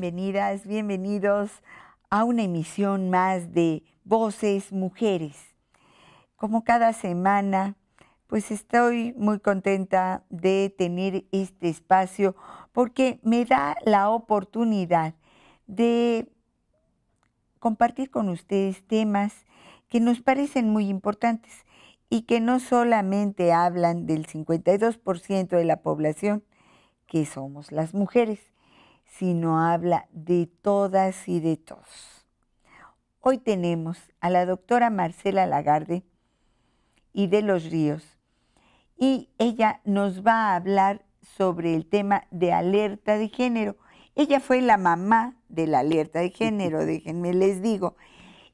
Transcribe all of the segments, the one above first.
bienvenidas, bienvenidos a una emisión más de Voces Mujeres. Como cada semana, pues estoy muy contenta de tener este espacio porque me da la oportunidad de compartir con ustedes temas que nos parecen muy importantes y que no solamente hablan del 52% de la población, que somos las mujeres, sino habla de todas y de todos. Hoy tenemos a la doctora Marcela Lagarde y de los ríos y ella nos va a hablar sobre el tema de alerta de género. Ella fue la mamá de la alerta de género, déjenme les digo.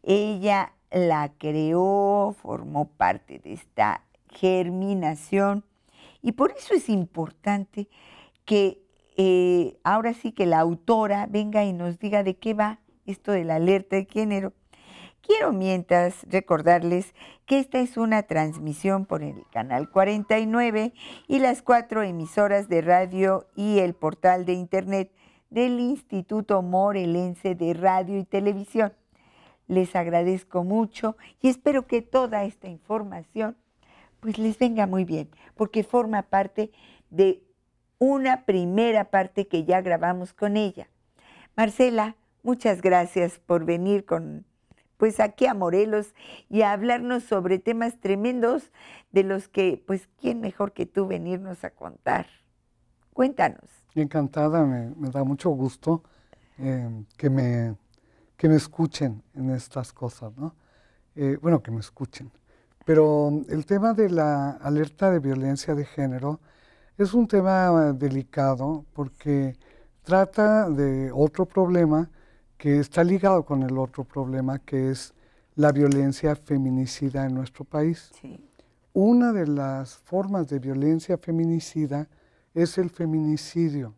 Ella la creó, formó parte de esta germinación y por eso es importante que eh, ahora sí que la autora venga y nos diga de qué va esto de la alerta de género. Quiero mientras recordarles que esta es una transmisión por el canal 49 y las cuatro emisoras de radio y el portal de internet del Instituto Morelense de Radio y Televisión. Les agradezco mucho y espero que toda esta información pues les venga muy bien, porque forma parte de una primera parte que ya grabamos con ella. Marcela, muchas gracias por venir con pues aquí a Morelos y a hablarnos sobre temas tremendos de los que pues quién mejor que tú venirnos a contar. Cuéntanos. Encantada, me, da mucho gusto eh, que, me, escuchen en estas cosas, ¿no? Eh, bueno, que me escuchen. Pero el tema de la alerta de violencia de género es un tema eh, delicado porque trata de otro problema que está ligado con el otro problema, que es la violencia feminicida en nuestro país. Una de las formas de violencia feminicida es el feminicidio.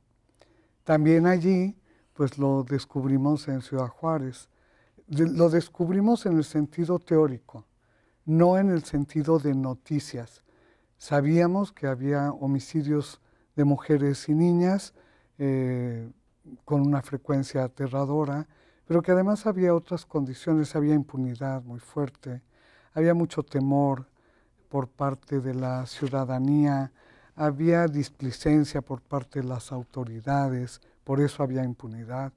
También allí, pues lo descubrimos en Ciudad Juárez. lo descubrimos en el sentido teórico, no en el sentido de noticias. Sabíamos que había homicidios de mujeres y niñas eh, con una frecuencia aterradora, pero que además había otras condiciones, había impunidad muy fuerte, había mucho temor por parte de la ciudadanía, había displicencia por parte de las autoridades, por eso había impunidad.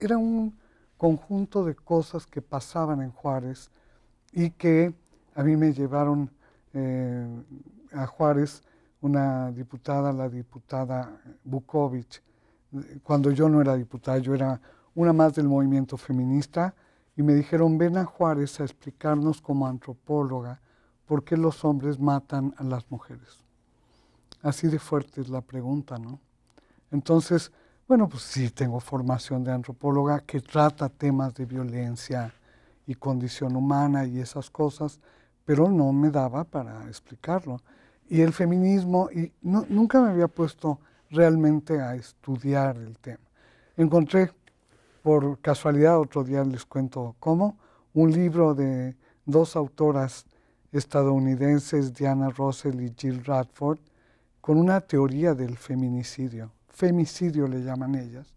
era un conjunto de cosas que pasaban en Juárez y que a mí me llevaron eh, a Juárez una diputada, la diputada Bukovic, cuando yo no era diputada, yo era una más del movimiento feminista, y me dijeron, ven a Juárez a explicarnos como antropóloga por qué los hombres matan a las mujeres. Así de fuerte es la pregunta, ¿no? Entonces, bueno, pues sí, tengo formación de antropóloga que trata temas de violencia y condición humana y esas cosas, pero no me daba para explicarlo. Y el feminismo, y nunca me había puesto realmente a estudiar el tema. Encontré, por casualidad, otro día les cuento cómo, un libro de dos autoras estadounidenses, Diana Russell y Jill Radford, con una teoría del feminicidio. Femicidio le llaman ellas.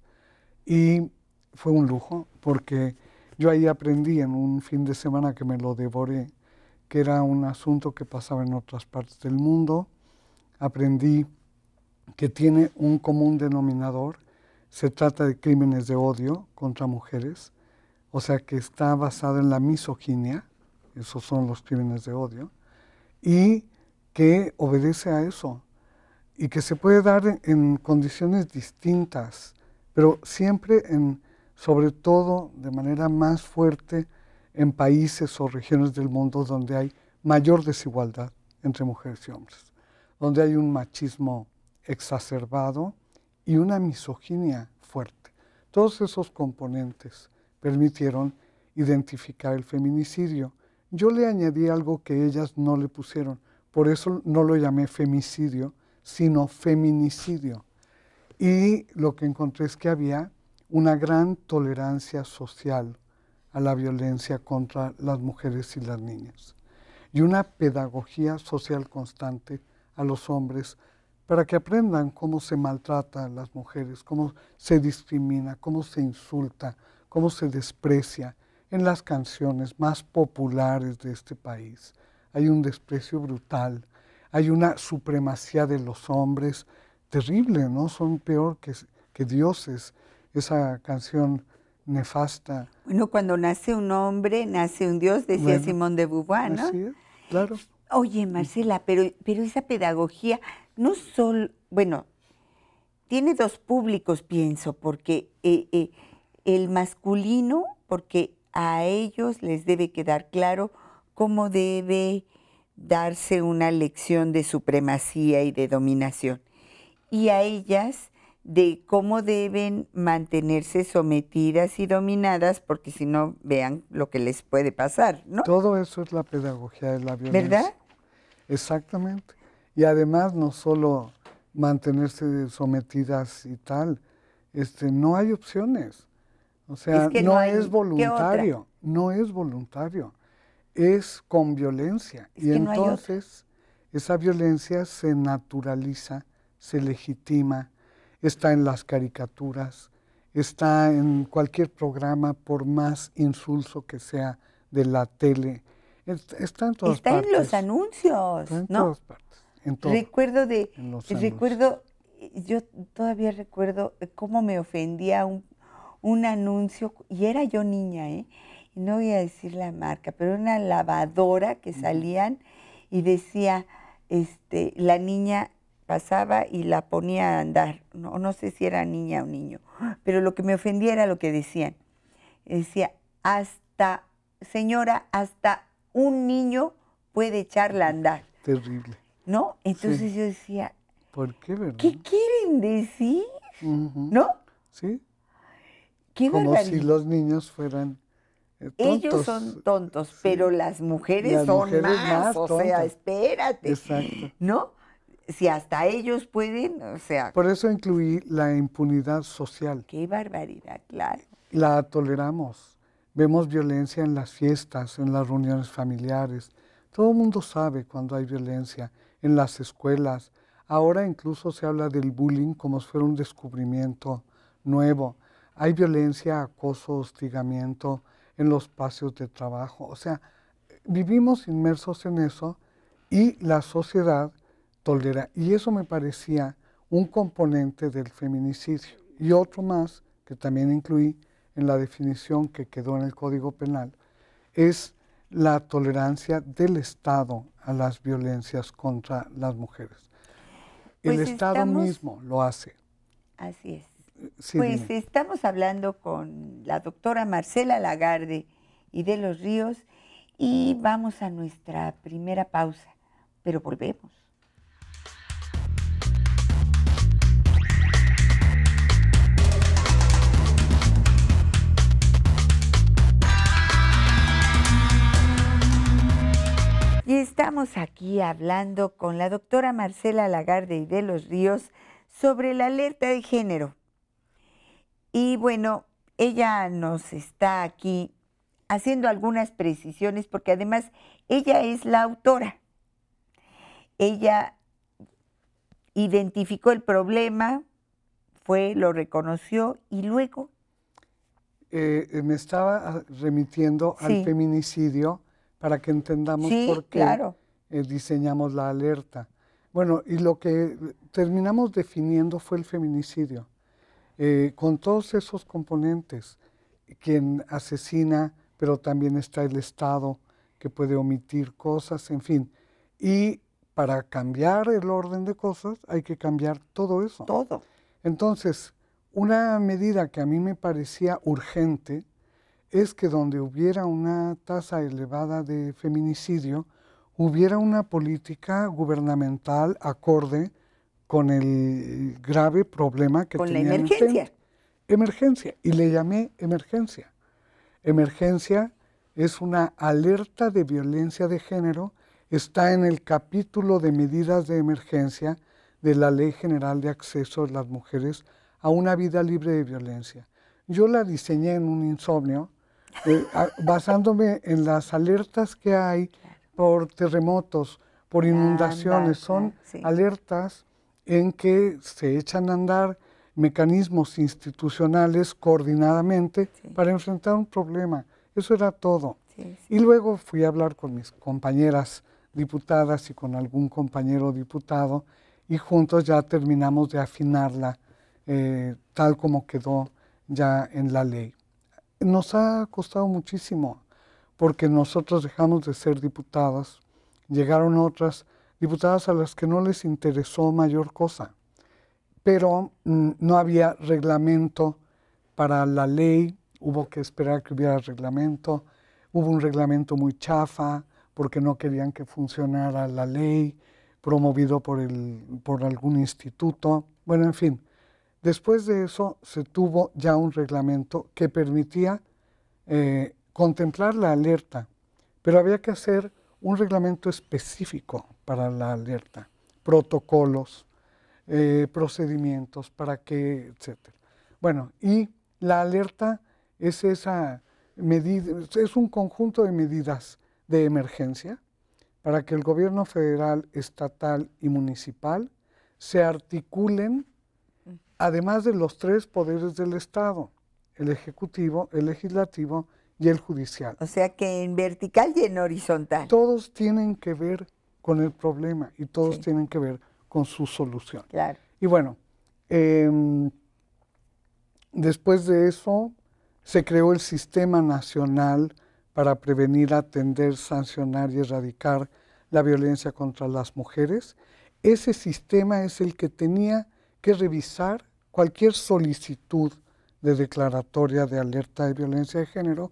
Y fue un lujo, porque yo ahí aprendí en un fin de semana que me lo devoré, que era un asunto que pasaba en otras partes del mundo. Aprendí que tiene un común denominador. Se trata de crímenes de odio contra mujeres, o sea que está basado en la misoginia, esos son los crímenes de odio, y que obedece a eso, y que se puede dar en, condiciones distintas, pero siempre en, sobre todo de manera más fuerte, en países o regiones del mundo donde hay mayor desigualdad entre mujeres y hombres, donde hay un machismo exacerbado y una misoginia fuerte. Todos esos componentes permitieron identificar el feminicidio. Yo le añadí algo que ellas no le pusieron, por eso no lo llamé femicidio, sino feminicidio. Y lo que encontré es que había una gran tolerancia social a la violencia contra las mujeres y las niñas y una pedagogía social constante a los hombres para que aprendan cómo se maltrata a las mujeres, cómo se discrimina, cómo se insulta, cómo se desprecia en las canciones más populares de este país. Hay un desprecio brutal, hay una supremacía de los hombres terrible, ¿no? Son peor que, que dioses. Esa canción nefasta. Bueno, cuando nace un hombre, nace un Dios, decía Simón de Beauvoir, ¿no? Así claro. Oye, Marcela, pero, pero esa pedagogía no solo, bueno, tiene dos públicos, pienso, porque eh, eh, el masculino, porque a ellos les debe quedar claro cómo debe darse una lección de supremacía y de dominación. Y a ellas de cómo deben mantenerse sometidas y dominadas, porque si no, vean lo que les puede pasar, ¿no? Todo eso es la pedagogía de la violencia. ¿Verdad? Exactamente. Y además, no solo mantenerse sometidas y tal, este, no hay opciones. O sea, no, es voluntario, no es voluntario, es con violencia. y entonces esa violencia se naturaliza, se legitima, está en las caricaturas, está en cualquier programa, por más insulso que sea de la tele. Está en está En los anuncios, en todas partes. recuerdo de, eh, recuerdo, yo todavía recuerdo eh, cómo me ofendía un, un anuncio, y era yo niña, ¿eh? no voy a decir la marca, pero una lavadora que salían y decía, este, la niña pasaba y la ponía a andar. No, no sé si era niña o niño, pero lo que me ofendía era lo que decían. Decía, hasta, señora, hasta un niño puede echarla a andar. Terrible. ¿No? Entonces yo decía, ¿por qué, verdad? ¿Qué quieren decir? ¿No? Sí. ¿Qué Como si los niños fueran tontos. Eh, Ellos son tontos, pero las mujeres son más, O sea, espérate. Exacto. ¿No? si hasta ellos pueden, o sea... Por eso incluí la impunidad social. Qué barbaridad, claro. La toleramos. Vemos violencia en las fiestas, en las reuniones familiares. Todo el mundo sabe cuando hay violencia, en las escuelas. Ahora incluso se habla del bullying como si fuera un descubrimiento nuevo. Hay violencia, acoso, hostigamiento en los espacios de trabajo. O sea, vivimos inmersos en eso y la sociedad y eso me parecía un componente del feminicidio y otro más que también incluí en la definición que quedó en el Código Penal, es la tolerancia del Estado a las violencias contra las mujeres. el pues Estado mismo lo hace. Así es. pues estamos hablando con la doctora Marcela Lagarde y de los Ríos y vamos a nuestra primera pausa, pero volvemos. Estamos aquí hablando con la doctora Marcela Lagarde y de los Ríos sobre la alerta de género. Y bueno, ella nos está aquí haciendo algunas precisiones porque además ella es la autora. Ella identificó el problema, fue, lo reconoció y luego... Eh, eh, me estaba remitiendo al feminicidio para que entendamos por qué eh, diseñamos la alerta. Bueno, y lo que terminamos definiendo fue el feminicidio, eh, con todos esos componentes, quien asesina, pero también está el Estado que puede omitir cosas, en fin. Y para cambiar el orden de cosas hay que cambiar todo eso. Todo. Entonces, una medida que a mí me parecía urgente es que donde hubiera una tasa elevada de feminicidio, hubiera una política gubernamental acorde con el grave problema que con la emergencia. Emergencia, y le llamé emergencia. Emergencia es una alerta de violencia de género, está en el capítulo de medidas de emergencia de la Ley General de Acceso de las Mujeres a una vida libre de violencia. Yo la diseñé en un insomnio eh, basándome en las alertas que hay por terremotos, por inundaciones, son alertas en que se echan a andar mecanismos institucionales coordinadamente para enfrentar un problema. Eso era todo. y luego fui a hablar con mis compañeras diputadas y con algún compañero diputado y juntos ya terminamos de afinarla eh, tal como quedó ya en la ley nos ha costado muchísimo, porque nosotros dejamos de ser diputadas, llegaron otras diputadas a las que no les interesó mayor cosa, pero mm, no había reglamento para la ley, hubo que esperar que hubiera reglamento, hubo un reglamento muy chafa porque no querían que funcionara la ley, promovido por, el, por algún instituto, bueno, en fin, Después de eso se tuvo ya un reglamento que permitía eh, contemplar la alerta, pero había que hacer un reglamento específico para la alerta, protocolos, eh, procedimientos, para que, etc. Bueno, y la alerta es esa medida, es un conjunto de medidas de emergencia para que el gobierno federal, estatal y municipal se articulen además de los tres poderes del Estado, el Ejecutivo, el Legislativo y el Judicial. O sea que en vertical y en horizontal. Todos tienen que ver con el problema y todos tienen que ver con su solución. Claro. Y bueno, em, después de eso se creó el Sistema Nacional para prevenir, atender, sancionar y erradicar la violencia contra las mujeres. Ese sistema es el que tenía que revisar cualquier solicitud de declaratoria de alerta de violencia de género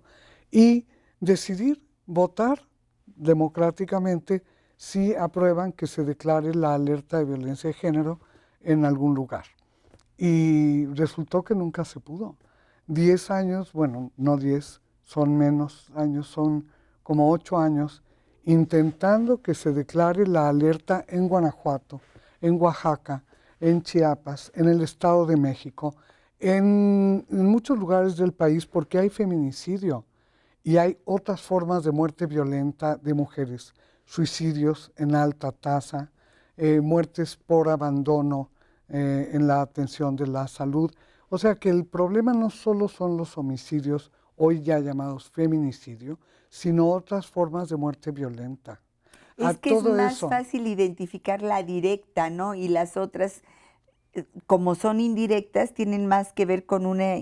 y decidir votar democráticamente si aprueban que se declare la alerta de violencia de género en algún lugar. Y resultó que nunca se pudo. Diez años, bueno, no diez, son menos años, son como ocho años, intentando que se declare la alerta en Guanajuato, en Oaxaca, en Chiapas, en el Estado de México, en, muchos lugares del país porque hay feminicidio y hay otras formas de muerte violenta de mujeres, suicidios en alta tasa, eh, muertes por abandono eh, en la atención de la salud. O sea que el problema no solo son los homicidios, hoy ya llamados feminicidio, sino otras formas de muerte violenta. Es que es más fácil identificar la directa, ¿no? Y las otras, eh, como son indirectas, tienen más que ver con una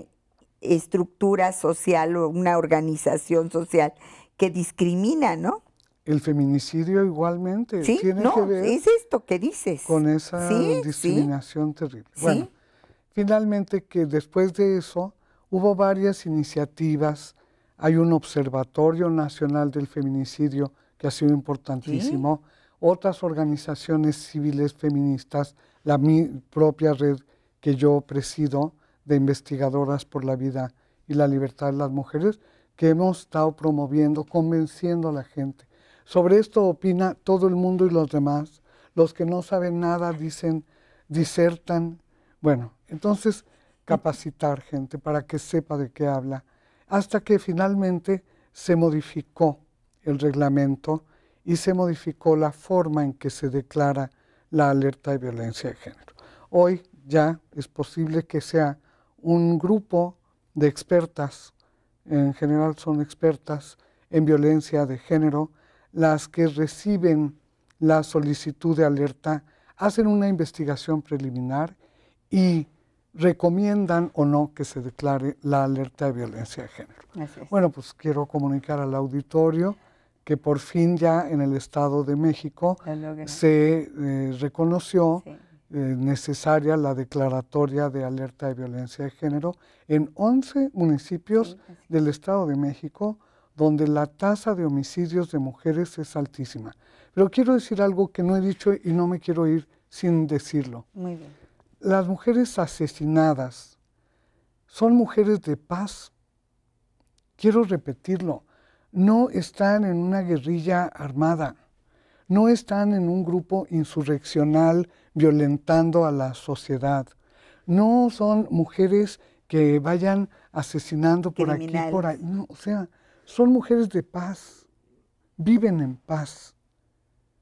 estructura social o una organización social que discrimina, ¿no? El feminicidio igualmente tiene que ver es esto que dices. con esa discriminación terrible. Bueno, finalmente que después de eso hubo varias iniciativas, hay un Observatorio Nacional del Feminicidio que ha sido importantísimo, otras organizaciones civiles feministas, la mi propia red que yo presido de investigadoras por la vida y la libertad de las mujeres, que hemos estado promoviendo, convenciendo a la gente. Sobre esto opina todo el mundo y los demás. Los que no saben nada dicen, disertan. Bueno, entonces capacitar gente para que sepa de qué habla, hasta que finalmente se modificó el reglamento y se modificó la forma en que se declara la alerta de violencia de género. Hoy ya es posible que sea un grupo de expertas, en general son expertas en violencia de género, las que reciben la solicitud de alerta, hacen una investigación preliminar y recomiendan o no que se declare la alerta de violencia de género. Bueno, pues quiero comunicar al auditorio que por fin ya en el Estado de México se eh, reconoció eh, necesaria la declaratoria de alerta de violencia de género en 11 municipios del Estado de México, donde la tasa de homicidios de mujeres es altísima. Pero quiero decir algo que no he dicho y no me quiero ir sin decirlo. Las mujeres asesinadas son mujeres de paz. Quiero repetirlo no están en una guerrilla armada, no están en un grupo insurreccional violentando a la sociedad, no son mujeres que vayan asesinando por aquí, por ahí, no, o sea, son mujeres de paz, viven en paz.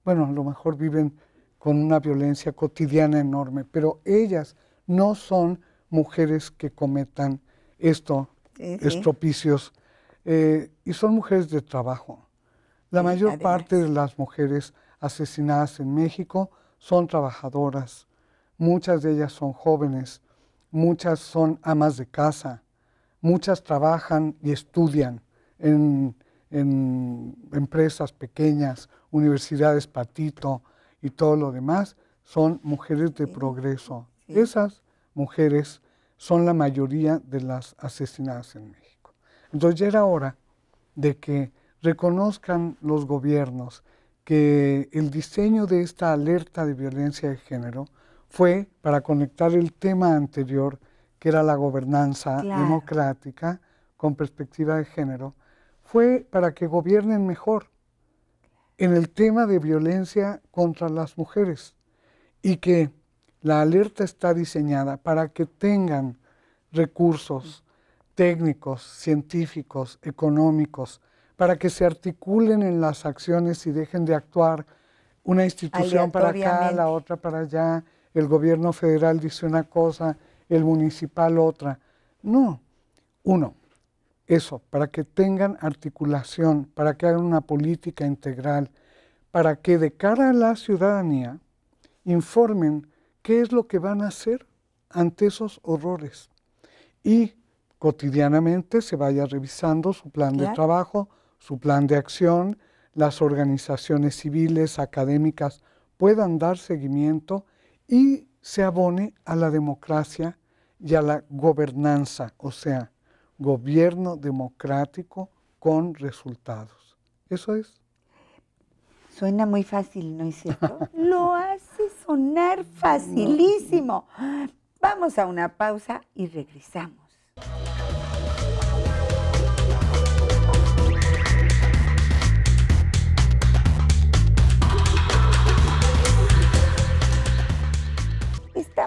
Bueno, a lo mejor viven con una violencia cotidiana enorme, pero ellas no son mujeres que cometan esto, estropicios eh, y son mujeres de trabajo. La mayor parte de las mujeres asesinadas en México son trabajadoras. Muchas de ellas son jóvenes, muchas son amas de casa, muchas trabajan y estudian en, empresas pequeñas, universidades patito y todo lo demás. Son mujeres de progreso. Esas mujeres son la mayoría de las asesinadas en México. Entonces ya era hora de que reconozcan los gobiernos que el diseño de esta alerta de violencia de género fue para conectar el tema anterior, que era la gobernanza democrática con perspectiva de género, fue para que gobiernen mejor en el tema de violencia contra las mujeres y que la alerta está diseñada para que tengan recursos técnicos, científicos, económicos, para que se articulen en las acciones y dejen de actuar una institución para acá, la otra para allá, el gobierno federal dice una cosa, el municipal otra. No, uno, eso, para que tengan articulación, para que hagan una política integral, para que de cara a la ciudadanía informen qué es lo que van a hacer ante esos horrores y cotidianamente se vaya revisando su plan de trabajo, su plan de acción, las organizaciones civiles, académicas puedan dar seguimiento y se abone a la democracia y a la gobernanza, o sea, gobierno democrático con resultados. Eso es. Suena muy fácil, ¿no es cierto? Lo hace sonar facilísimo. Vamos a una pausa y regresamos.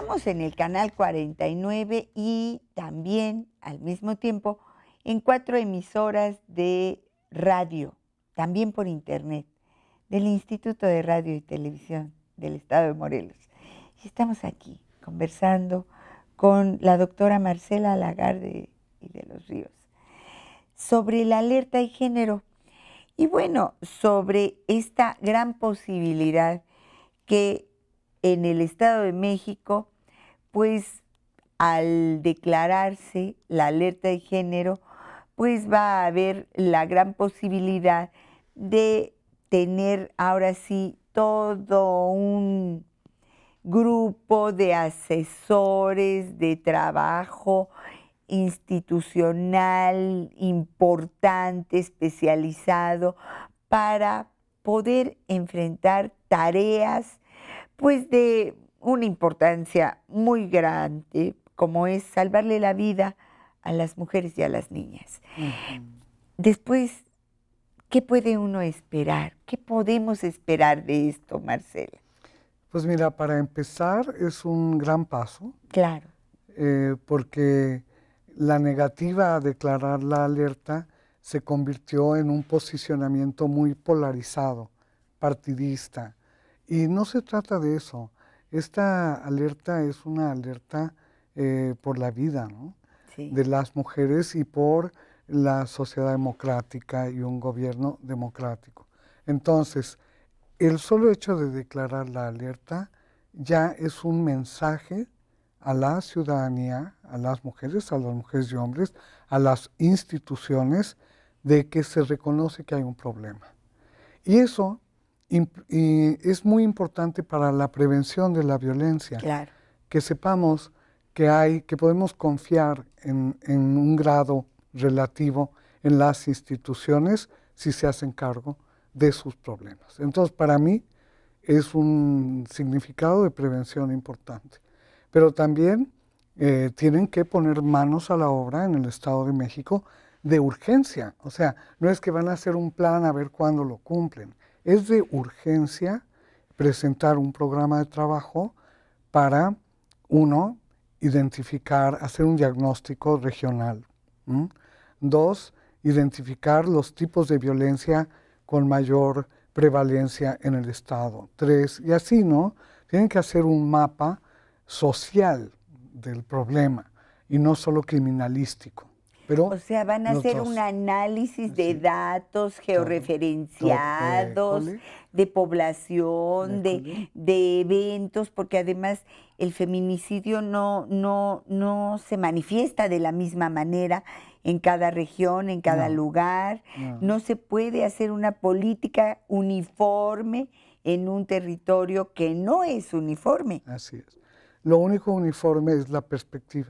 Estamos en el canal 49 y también al mismo tiempo en cuatro emisoras de radio, también por internet, del Instituto de Radio y Televisión del Estado de Morelos. Y estamos aquí conversando con la doctora Marcela Lagarde y de los Ríos sobre la alerta de género y bueno, sobre esta gran posibilidad que en el Estado de México pues al declararse la alerta de género, pues va a haber la gran posibilidad de tener ahora sí todo un grupo de asesores de trabajo institucional importante, especializado, para poder enfrentar tareas pues de una importancia muy grande como es salvarle la vida a las mujeres y a las niñas. Después, ¿qué puede uno esperar? ¿Qué podemos esperar de esto, Marcela? Pues mira, para empezar es un gran paso. Claro. Eh, porque la negativa a declarar la alerta se convirtió en un posicionamiento muy polarizado, partidista. Y no se trata de eso. Esta alerta es una alerta eh, por la vida de las mujeres y por la sociedad democrática y un gobierno democrático. Entonces, el solo hecho de declarar la alerta ya es un mensaje a la ciudadanía, a las mujeres, a las mujeres y hombres, a las instituciones, de que se reconoce que hay un problema. Y eso y es muy importante para la prevención de la violencia que sepamos que hay, que podemos confiar en, un grado relativo en las instituciones si se hacen cargo de sus problemas. Entonces, para mí es un significado de prevención importante. Pero también eh, tienen que poner manos a la obra en el Estado de México de urgencia. O sea, no es que van a hacer un plan a ver cuándo lo cumplen es de urgencia presentar un programa de trabajo para, uno, identificar, hacer un diagnóstico regional. Dos, identificar los tipos de violencia con mayor prevalencia en el Estado. Tres, y así, ¿no? Tienen que hacer un mapa social del problema y no solo criminalístico o sea, van a hacer un análisis de datos georreferenciados, de población, de, eventos, porque además el feminicidio no, no, no se manifiesta de la misma manera en cada región, en cada lugar. no se puede hacer una política uniforme en un territorio que no es uniforme. Así es. Lo único uniforme es la perspectiva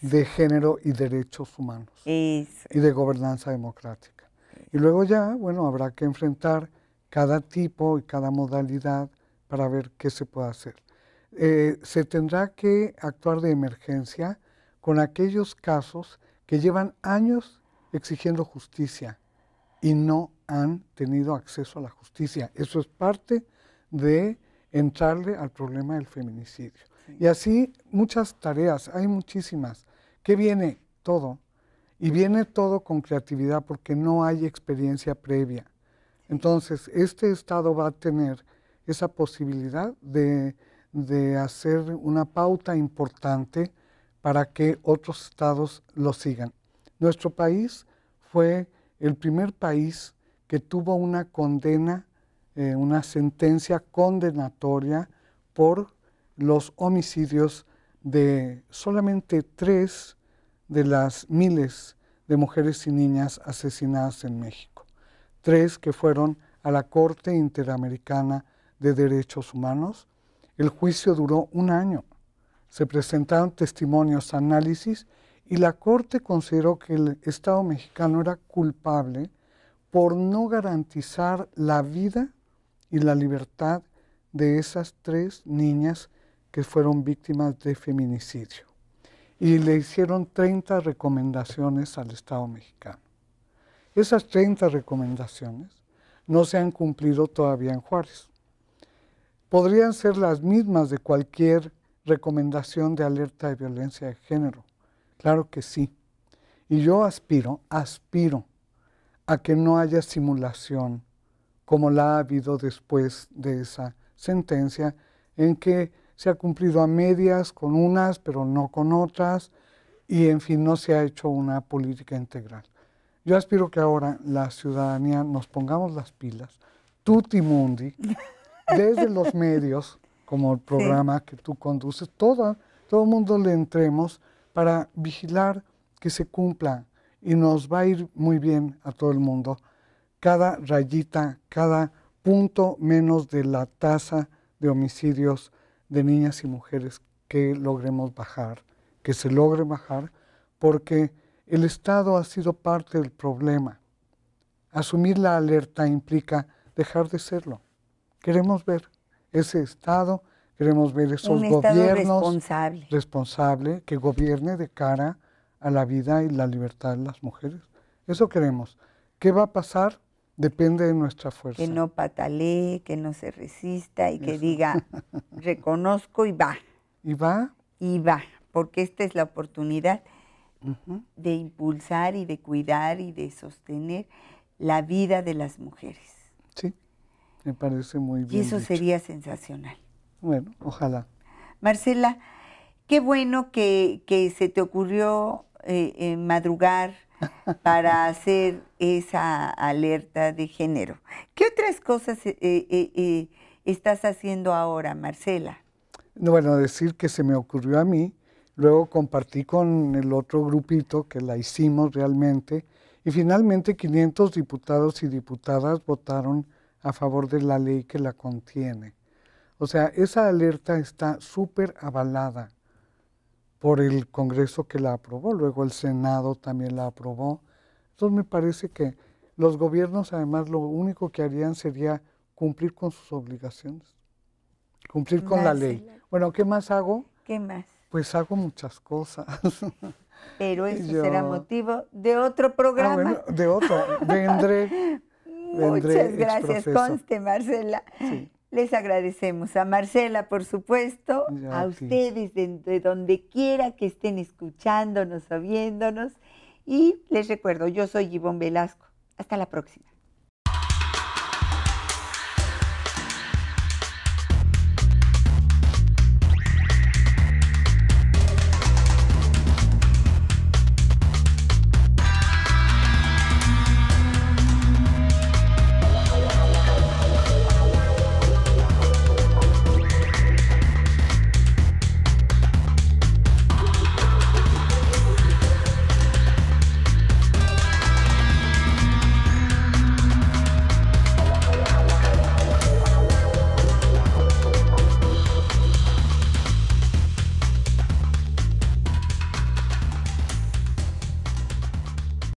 de género y derechos humanos y de gobernanza democrática. Y luego ya, bueno, habrá que enfrentar cada tipo y cada modalidad para ver qué se puede hacer. Eh, se tendrá que actuar de emergencia con aquellos casos que llevan años exigiendo justicia y no han tenido acceso a la justicia. Eso es parte de entrarle al problema del feminicidio. Y así muchas tareas, hay muchísimas. que viene? Todo. Y viene todo con creatividad porque no hay experiencia previa. Entonces, este estado va a tener esa posibilidad de, hacer una pauta importante para que otros estados lo sigan. Nuestro país fue el primer país que tuvo una condena, eh, una sentencia condenatoria por los homicidios de solamente tres de las miles de mujeres y niñas asesinadas en México. Tres que fueron a la Corte Interamericana de Derechos Humanos. El juicio duró un año. Se presentaron testimonios, análisis y la Corte consideró que el Estado mexicano era culpable por no garantizar la vida y la libertad de esas tres niñas que fueron víctimas de feminicidio y le hicieron 30 recomendaciones al Estado mexicano. Esas 30 recomendaciones no se han cumplido todavía en Juárez. Podrían ser las mismas de cualquier recomendación de alerta de violencia de género. Claro que sí. Y yo aspiro, aspiro a que no haya simulación como la ha habido después de esa sentencia en que se ha cumplido a medias con unas, pero no con otras, y en fin, no se ha hecho una política integral. Yo aspiro que ahora la ciudadanía nos pongamos las pilas, tutti mundi, desde los medios, como el programa que tú conduces, todo, todo el mundo le entremos para vigilar que se cumpla y nos va a ir muy bien a todo el mundo. Cada rayita, cada punto menos de la tasa de homicidios de niñas y mujeres que logremos bajar, que se logre bajar, porque el Estado ha sido parte del problema. Asumir la alerta implica dejar de serlo. Queremos ver ese Estado, queremos ver esos gobiernos responsable. responsable que gobierne de cara a la vida y la libertad de las mujeres. Eso queremos. ¿Qué va a pasar? Depende de nuestra fuerza. Que no patalee, que no se resista y que diga, reconozco y va. ¿Y va? Y va, porque esta es la oportunidad de impulsar y de cuidar y de sostener la vida de las mujeres. Sí, me parece muy bien. Y eso sería sensacional. Bueno, ojalá. Marcela, qué bueno que, se te ocurrió eh, eh, madrugar para hacer esa alerta de género. ¿Qué otras cosas eh, eh, eh, estás haciendo ahora, Marcela? Bueno, decir que se me ocurrió a mí, luego compartí con el otro grupito que la hicimos realmente y finalmente 500 diputados y diputadas votaron a favor de la ley que la contiene. O sea, esa alerta está súper avalada por el Congreso que la aprobó, luego el Senado también la aprobó. Entonces me parece que los gobiernos además lo único que harían sería cumplir con sus obligaciones, cumplir con la ley. Bueno, ¿qué más hago? ¿Qué más? Pues hago muchas cosas. Pero eso será motivo de otro programa. Ah, de otro. Vendré. Muchas gracias, conste, Marcela. Sí. Les agradecemos a Marcela, por supuesto, a ustedes de, donde quiera que estén escuchándonos o viéndonos. Y les recuerdo, yo soy Ivonne Velasco. Hasta la próxima.